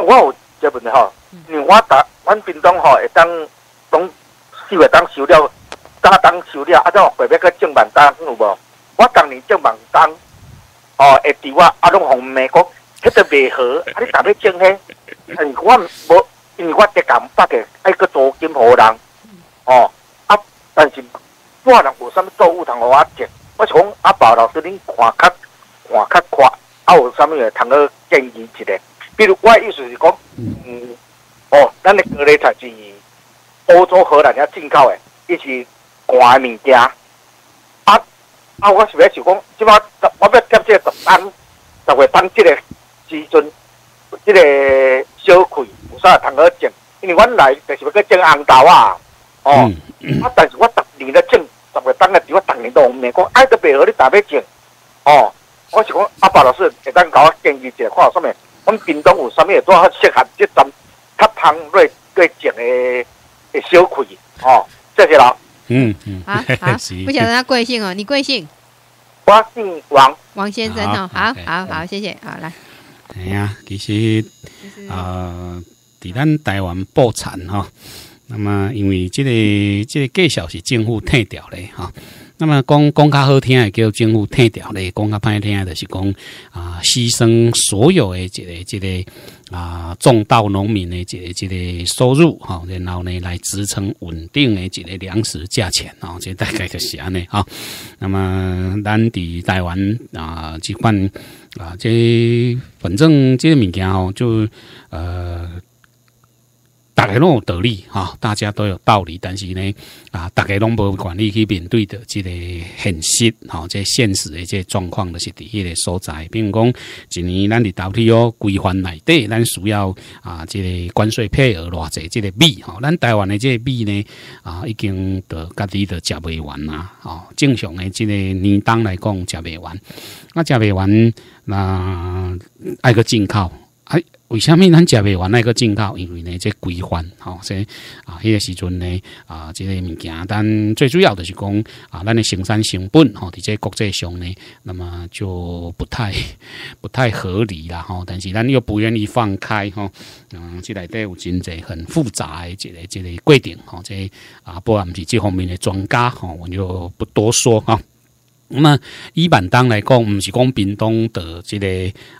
我有借问你吼，我打，阮兵长吼会当，当收会当收了，搭当收了，啊则后隔壁个正班长有无？我当年正万当，哦，会比我啊，拢红美国迄个袂好，啊你台北正嗯，我无，因为我只敢不给爱个做金华人，哦，啊但是，我人无啥物物通互我种？我想阿宝老师恁看较，看较看，啊有啥物会通个建议之类？比如，我的意思是讲，嗯，哦，咱的隔离菜是欧洲荷兰遐进口的，伊是的物件。啊啊！我是欲想讲，即摆我要点这个十单，十月当这个时准，这个小亏有啥通去挣？因为阮来就是欲去挣红豆啊，哦，啊！但是我十年的挣十块单个，我十年都唔免讲，爱个别个你大要挣，哦，我是讲阿爸老师，下我建议一下，看有啥物。我们屏东有啥物也都适合即种较香、类对甜的的小葵哦，谢谢啦。嗯嗯啊，不晓得他贵姓哦？你贵姓？我姓王王先生哦。好，好好，谢谢，好来。哎啊，其实啊，在咱台湾布产哈，那么因为这个这个介绍是政府退掉的哈。那么讲讲较好听，的叫政府退掉嘞；讲较歹听，的就是讲啊，牺牲所有的一个一个啊，种稻农民的这个这个收入，哈，然后呢，来支撑稳定的这个粮食价钱，这大概就是安尼那么咱伫台湾啊，即款啊，即反正即个物件吼，就呃。大家拢有道理吼，大家都有道理，但是呢，啊，大家拢无管力去面对的，即个现实吼，即现实的即状况，就是第一个所在。比如讲，一年咱的到底哦，归还内底，咱需要啊，即个关税配额偌济，即个米吼，咱台湾的即个米呢，啊，已经得家己的食未完啦，哦，正常的即个年当来讲食未完，那食未完，那爱个进口。哎，为什么咱食未完那个进口？因为呢，这规范，吼，所以啊，迄个时阵呢，啊，这个物件，但最主要的是讲啊，咱的生产成本，吼，伫这国际上呢，那么就不太、不太合理啦，吼。但是咱又不愿意放开，吼，嗯，这里底有真侪很复杂的这个这个规定，吼，这啊，不然毋是这方面的专家，吼，我就不多说，哈。咁啊，以万东嚟讲，唔是讲冰冻的，即个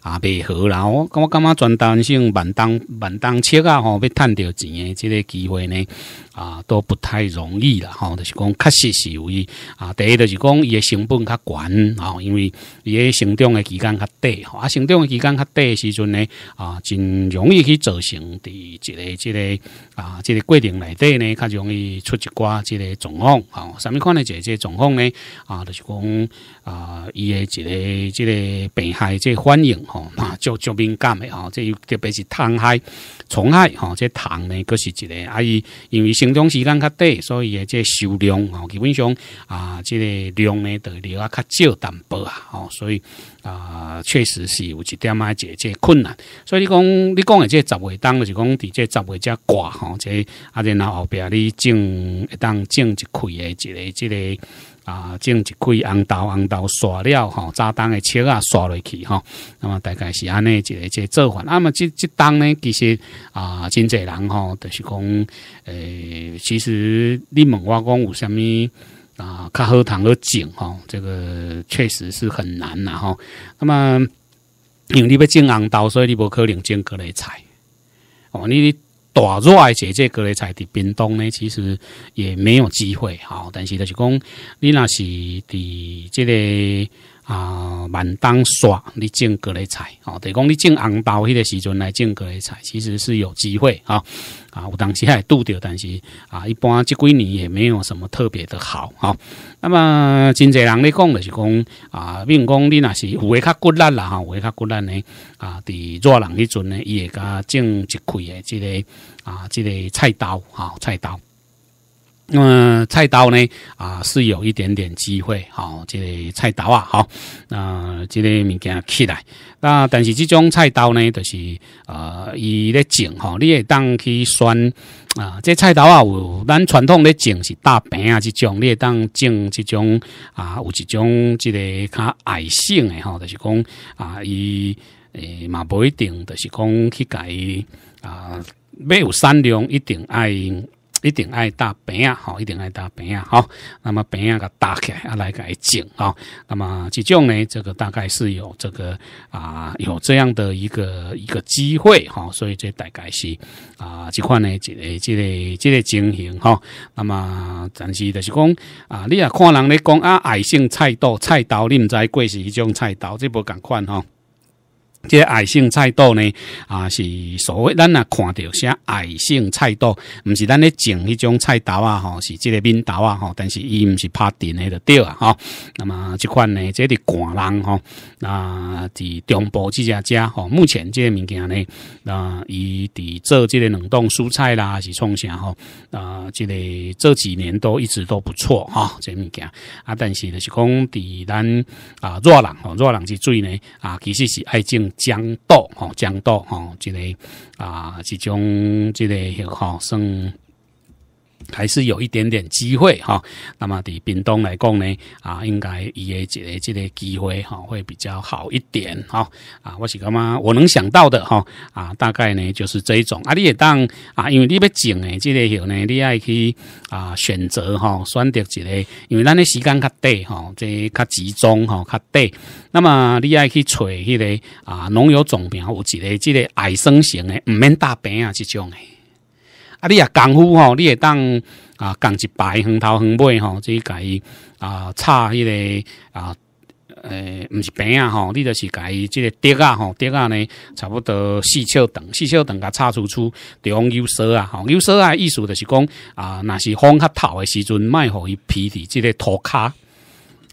啊未好啦。我我感觉专单性万东万东切啊，吼，要趁着钱嘅即个机会呢，啊，都不太容易啦，吼，就是讲，确实是有伊啊，第一就是讲，伊嘅成本较悬，啊，因为伊嘅成长嘅期间较短，啊，成长嘅期间较短时阵呢，啊，真容易去造成伫即个即个啊，即个过程内底呢，较容易出一寡即个状况，啊，啥物款个即个状况呢？啊，就是讲。啊，伊诶一个即个病害，即反应吼，啊，就就敏感诶吼，即特别是虫害、虫害吼，即虫呢，佫是一个，啊伊因为生长时间较短，所以诶即数量吼，基本上啊，即个量呢，会留啊较少，淡薄啊，吼，所以啊，确实是有一点啊，即即困难。所以你讲，你讲诶，即十月当，就是讲，伫即十月则挂吼，即啊，然后后边你种一当种一开诶，一个即个。啊，种一季红豆，红豆刷了吼，炸弹的车啊刷落去哈，那么大概是安尼一个一个做法。那么这这当呢，其实啊，真侪人吼，就是讲，诶，其实你问我讲有啥咪啊较好谈勒整吼，这个确实是很难呐吼。那么因为你要种红豆，所以你不可能种各类菜哦，你。大热的这这各类菜伫冰冻呢，其实也没有机会好。但是他就讲，你那是伫这个。啊，满当耍，你种各类菜哦。等于讲你种红豆迄个时阵来种各类菜，其实是有机会啊。啊，有当时也拄着，但是啊，一般即几年也没有什么特别的好哈。那么真侪人咧讲咧是讲啊，比如讲你若是有诶较骨力啦吼，诶较骨力呢啊，伫热人迄阵呢，伊会甲种一季诶即个啊，即个菜刀哈，菜刀。嗯，菜刀呢啊，是有一点点机会，好，即个菜刀啊，哈，啊，即个物件起来，那但是这种菜刀呢，就是呃，伊咧种吼，你会当去选啊，即菜刀啊，有咱传统咧种是大柄啊，即种你会当种即种啊，有一种即个较矮性的吼，就是讲啊，伊诶，嘛不一定，就是讲去改啊，要有善良，一定爱。一定爱打边啊！好，一定爱打边啊！好，那么边啊个打起来啊来改整啊。那么这种呢，这个大概是有这个啊有这样的一个一个机会哈，所以这大概是啊这款呢，这、这、这、个情形哈。那么暂时就是讲啊，你也看人咧讲啊，矮性菜刀菜刀，你唔知贵是一种菜刀，这无共款哈。即个矮性菜豆呢，啊是所谓咱啊看到些矮性菜豆，唔是咱咧种迄种菜豆啊，吼是即个扁豆啊，吼但是伊唔是拍电的就对啊吼。那么即款呢，这伫广人吼，啊，伫中部即家家吼，目前即个物件呢，啊，伊伫做即个冷冻蔬菜啦，是创啥吼，啊，即个这几年都一直都不错哈，即物件啊，但是就是讲伫咱啊热人吼热人之最呢，啊其实是爱种。江豆吼，江道吼，这个啊，即种这个也好算。还是有一点点机会哈，那么对冰冻来讲呢，啊，应该伊个这个即个机会哈会比较好一点哈啊，我是干嘛？我能想到的哈啊，大概呢就是这一种啊，你也当啊，因为你要种诶即个许呢，你爱去啊选择哈，选择一个，因为咱的时间较短哈，即较集中哈较短，那么你爱去找迄个啊农友种苗，有一个即个矮生型诶，唔免大病啊这种诶。啊，你啊功夫吼，你会当啊，杠一排横头横尾吼，自己啊，插迄个啊，诶，毋是饼啊吼，你就是自己即个竹啊吼，竹啊呢，差不多四尺长，四尺长甲插出出，长又瘦啊，吼，有瘦啊，意思就是讲啊，若是风较透的时阵，莫互伊皮伫即个涂骹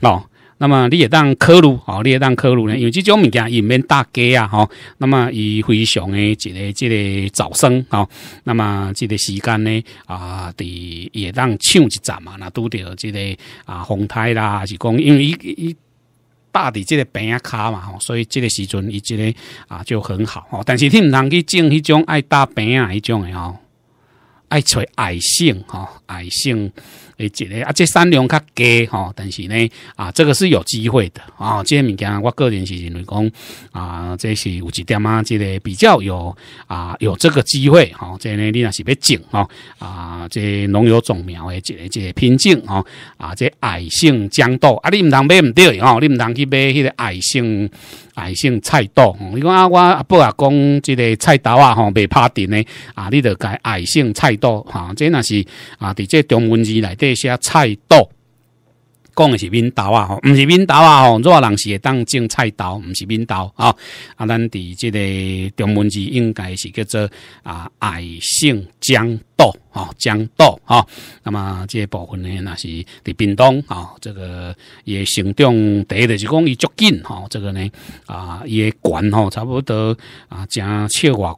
哦。那么你也当科路哦，你也当科路呢，因为这种物件也免打结啊哈。那么以非常的一个这个早生啊，那么这个时间呢啊，的也当唱一站嘛，那拄着这个啊风台啦，还是讲因为一一大的这个病啊卡嘛，吼，所以这个时阵，伊这个啊就很好吼，但是你唔通去种迄种爱打病啊迄种的吼，爱吹矮性吼，矮性。诶，一个啊，这三量较低吼，但是呢啊，这个是有机会的啊。这物件，我个人是认为讲啊，这是有一点啊，这个比较有啊，有这个机会吼。这呢，你若是要种吼啊，这农友种苗诶，这个品种吼啊，这矮性豇豆啊，你毋通买毋对吼，你毋通去买迄个矮性矮性菜豆。你讲啊，我阿伯也讲，这个菜豆啊吼，未拍甜呢啊，你著改矮性菜豆哈。这若是啊，伫这中文字内底。这些菜豆。讲的是闽刀啊，吼，唔是闽刀啊，吼，热人是会当种菜刀，唔是闽刀啊。啊，咱伫即个中文字应该是叫做啊矮性豇豆啊，豇豆啊。那么这部分呢，那是伫广东啊，这个也成长第一就是讲伊足紧哈，这个呢啊伊也短吼，差不多啊，正七瓦尔，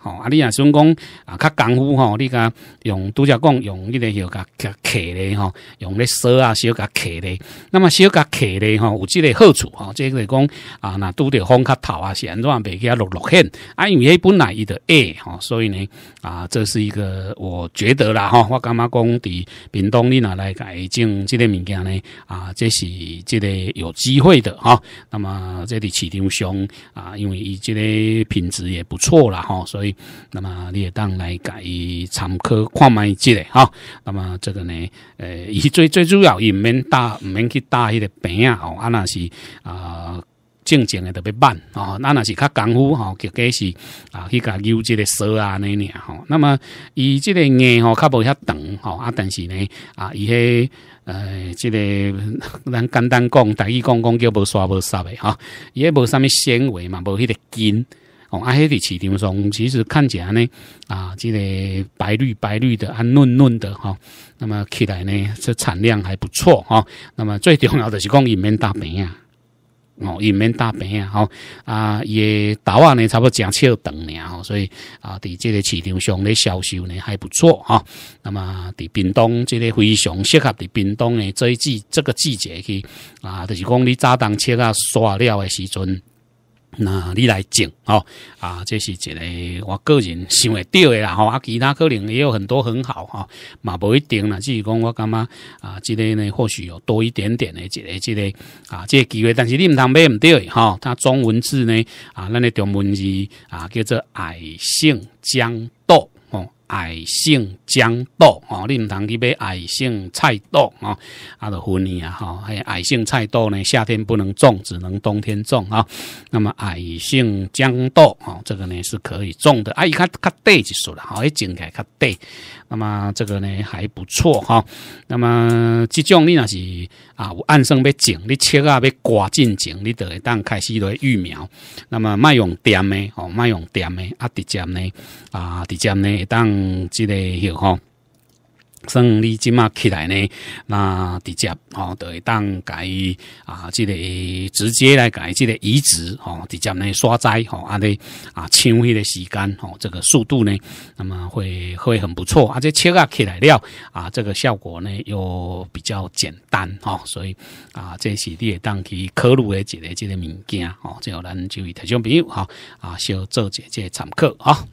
吼、啊，你啊，想讲啊较功夫吼，你讲用拄则讲用迄个许个刻咧，吼，用咧锁啊小个刻。咧，那么小格客咧，哈，有这个好处，哈，这个讲啊，那拄着风较头啊，是安怎袂去落落险啊？因为本来伊的 A 哈，所以呢，啊，这是一个我觉得啦，哈，我感觉讲伫屏东你拿来改进这个物件咧，啊，这是这个有机会的，哈。那么这类市场上啊，因为伊这个品质也不错啦，哈，所以那么你也当来改参考看卖这类，哈。那么这个呢，呃，伊最最主要也免大。啊，毋免去打迄个饼啊！吼，啊那是啊正静的特别慢啊，那那是较功夫吼，结果是啊，迄个优质个蛇啊，那年吼。那么伊这个硬吼，较无遐长吼，啊，但是呢啊，伊系呃，这个咱简单讲，大意讲讲叫无刷无杀的吼，伊迄无啥物纤维嘛，无迄个筋。哦，啊，迄伫市场上，其实看起来呢，啊，即个白绿白绿的，啊，嫩嫩的吼。那么起来呢，这产量还不错吼。那么最重要的是讲伊面大病啊，哦，伊面大病啊，吼，啊伊也豆啊呢，差不多正少长尔吼，所以啊，伫即个市场上咧销售呢还不错吼。那么伫冰冻，即个非常适合伫冰冻的这一季这个季节去啊，就是讲你早当切啊刷料的时阵。那你来讲哦，啊，这是一个我个人想得到的啦，吼啊，其他可能也有很多很好哈，嘛不一定啦，只是讲我感觉啊，这个呢或许有多一点点的这个这个啊，这个机会，但是你唔通买唔得哈，它中文字呢啊，咱的中文字啊叫做矮性豇豆。矮性豇豆哦，你唔通去买矮性菜豆哦，啊，都分呢啊哈，还有矮性菜豆呢，夏天不能种，只能冬天种啊。那么矮性豇豆哦，这个呢是可以种的啊，一卡卡低就熟了，好种起来卡低。那么这个呢还不错哈，那么这种你那是啊，有暗生要种，你切啊要刮进种，你就会当开始来育苗。那么卖用电的哦，卖用电的啊，直接呢啊，直接呢当这个吼。算你即嘛起来呢，那直接吼，都会当改啊，即个直接来改，即个移植吼，直接呢刷灾吼，阿的啊，抢迄个时间吼，这个速度呢，那么会会很不错，而且切啊起来了啊，这个效果呢又比较简单吼，所以啊，这是你会当去考虑的一个即个物件吼，最后咱就以台小朋友哈啊，小做一下参考啊。